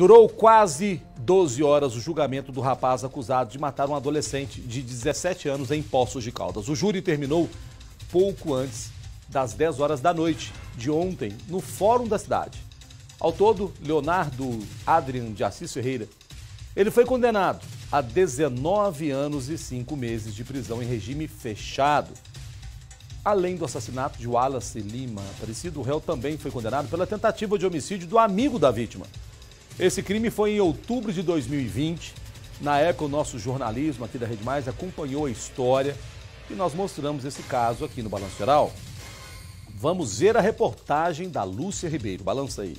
Durou quase 12 horas o julgamento do rapaz acusado de matar um adolescente de 17 anos em Poços de Caldas. O júri terminou pouco antes das 10 horas da noite de ontem no Fórum da Cidade. Ao todo, Leonardo Adrian de Assis Ferreira, ele foi condenado a 19 anos e 5 meses de prisão em regime fechado. Além do assassinato de Wallace Lima Aparecido, o réu também foi condenado pela tentativa de homicídio do amigo da vítima. Esse crime foi em outubro de 2020. Na época, o nosso jornalismo aqui da Rede Mais acompanhou a história e nós mostramos esse caso aqui no Balanço Geral. Vamos ver a reportagem da Lúcia Ribeiro. Balança aí.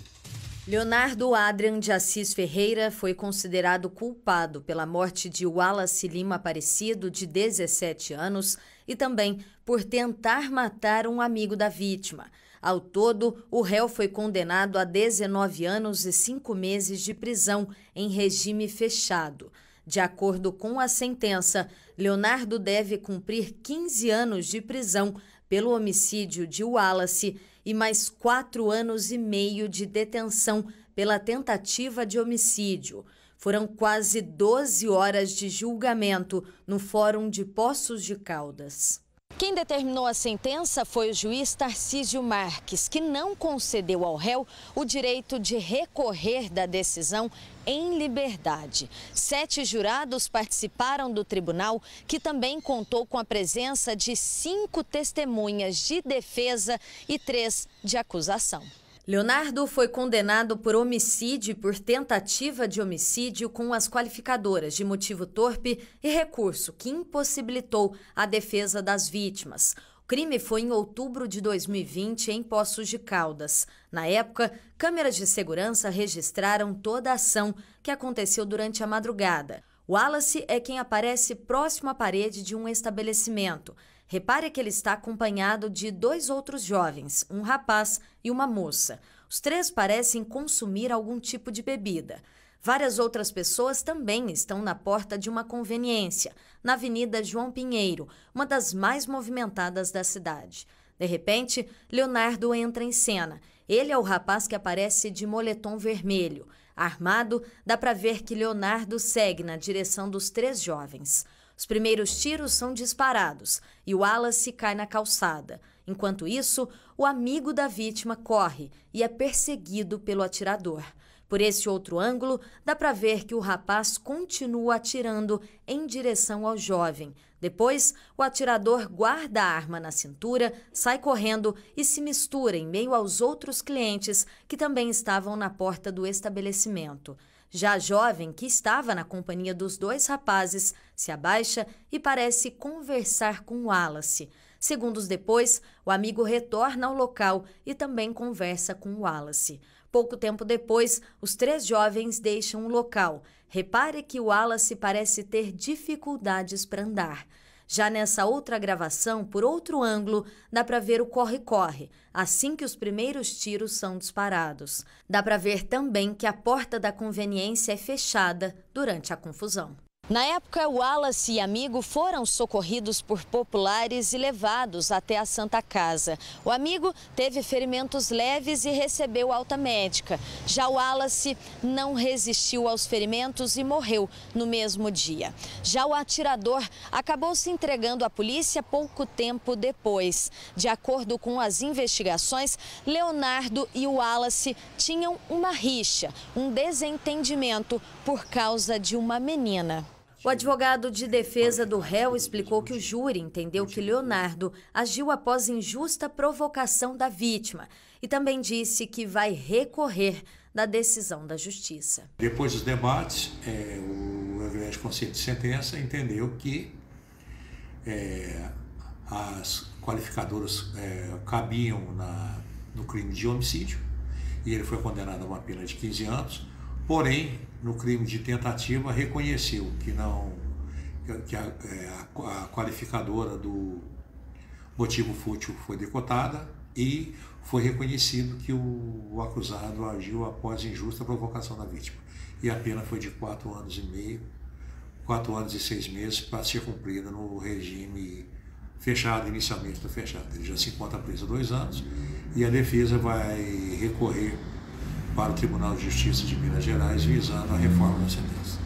Leonardo Adrian de Assis Ferreira foi considerado culpado pela morte de Wallace Lima Aparecido, de 17 anos, e também por tentar matar um amigo da vítima. Ao todo, o réu foi condenado a 19 anos e 5 meses de prisão em regime fechado. De acordo com a sentença, Leonardo deve cumprir 15 anos de prisão pelo homicídio de Wallace e mais quatro anos e meio de detenção pela tentativa de homicídio. Foram quase 12 horas de julgamento no Fórum de Poços de Caldas. Quem determinou a sentença foi o juiz Tarcísio Marques, que não concedeu ao réu o direito de recorrer da decisão em liberdade. Sete jurados participaram do tribunal, que também contou com a presença de cinco testemunhas de defesa e três de acusação. Leonardo foi condenado por homicídio e por tentativa de homicídio com as qualificadoras de motivo torpe e recurso que impossibilitou a defesa das vítimas. O crime foi em outubro de 2020 em Poços de Caldas. Na época, câmeras de segurança registraram toda a ação que aconteceu durante a madrugada. Wallace é quem aparece próximo à parede de um estabelecimento. Repare que ele está acompanhado de dois outros jovens, um rapaz e uma moça. Os três parecem consumir algum tipo de bebida. Várias outras pessoas também estão na porta de uma conveniência, na Avenida João Pinheiro, uma das mais movimentadas da cidade. De repente, Leonardo entra em cena. Ele é o rapaz que aparece de moletom vermelho. Armado, dá para ver que Leonardo segue na direção dos três jovens. Os primeiros tiros são disparados e o Wallace cai na calçada. Enquanto isso, o amigo da vítima corre e é perseguido pelo atirador. Por esse outro ângulo, dá para ver que o rapaz continua atirando em direção ao jovem. Depois, o atirador guarda a arma na cintura, sai correndo e se mistura em meio aos outros clientes que também estavam na porta do estabelecimento. Já a jovem, que estava na companhia dos dois rapazes, se abaixa e parece conversar com Wallace. Segundos depois, o amigo retorna ao local e também conversa com Wallace. Pouco tempo depois, os três jovens deixam o local. Repare que o Wallace parece ter dificuldades para andar. Já nessa outra gravação, por outro ângulo, dá para ver o corre-corre, assim que os primeiros tiros são disparados. Dá para ver também que a porta da conveniência é fechada durante a confusão. Na época, Wallace e amigo foram socorridos por populares e levados até a Santa Casa. O amigo teve ferimentos leves e recebeu alta médica. Já Wallace não resistiu aos ferimentos e morreu no mesmo dia. Já o atirador acabou se entregando à polícia pouco tempo depois. De acordo com as investigações, Leonardo e Wallace tinham uma rixa, um desentendimento por causa de uma menina. O advogado de defesa do réu explicou que o júri entendeu que Leonardo agiu após injusta provocação da vítima e também disse que vai recorrer da decisão da justiça. Depois dos debates, é, o Agreste Conselho de Sentença entendeu que é, as qualificadoras é, cabiam na, no crime de homicídio e ele foi condenado a uma pena de 15 anos Porém, no crime de tentativa, reconheceu que não que a, é, a, a qualificadora do motivo fútil foi decotada e foi reconhecido que o, o acusado agiu após injusta provocação da vítima. E a pena foi de quatro anos e meio, quatro anos e seis meses para ser cumprida no regime fechado, inicialmente fechado. Ele já se encontra preso dois anos e a defesa vai recorrer para o Tribunal de Justiça de Minas Gerais visando a reforma da sentença.